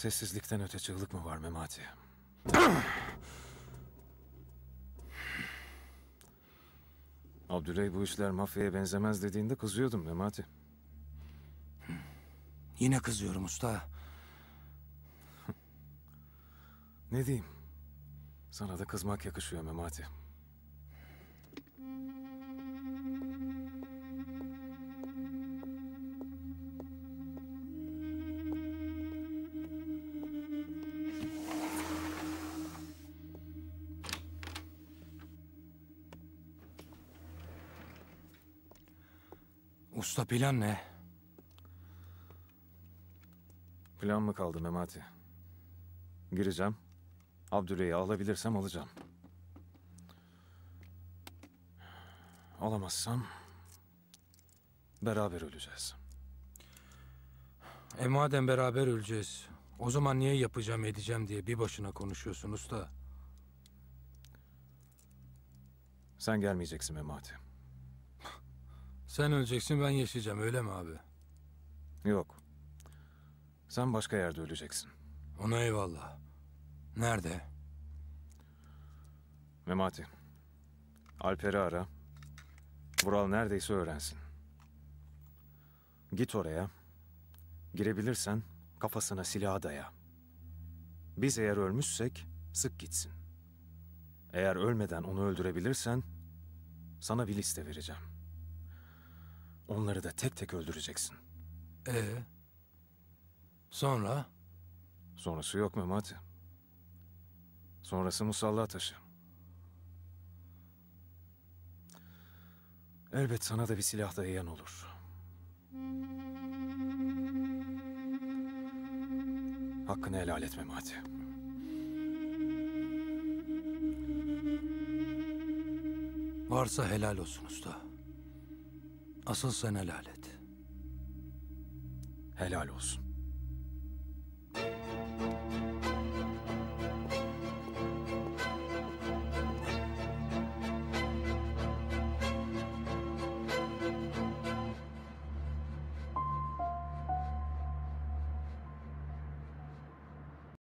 Sessizlikten öte çığlık mı var Memati? Abdüley bu işler mafyaya benzemez dediğinde kızıyordum Memati. Yine kızıyorum usta. Ne diyeyim? Sana da kızmak yakışıyor Memati. Usta plan ne? Plan mı kaldı Memati? Gireceğim. Abdüreyi alabilirsem alacağım. Alamazsam beraber öleceğiz. E madem beraber öleceğiz, o zaman niye yapacağım edeceğim diye bir başına konuşuyorsun usta? Sen gelmeyeceksin Memati. Sen öleceksin ben yaşayacağım öyle mi abi? Yok. Sen başka yerde öleceksin. Ona eyvallah. Nerede? Memati. Alper'i ara. Vural neredeyse öğrensin. Git oraya. Girebilirsen kafasına silah daya. Biz eğer ölmüşsek sık gitsin. Eğer ölmeden onu öldürebilirsen sana bir liste vereceğim. Onları da tek tek öldüreceksin. Ee? Sonra? Sonrası yok mu Memati. Sonrası musalla taşı. Elbet sana da bir silah dayayan olur. Hakkını helal etme Memati. Varsa helal olsun usta. Asıl sen helal et. Helal olsun.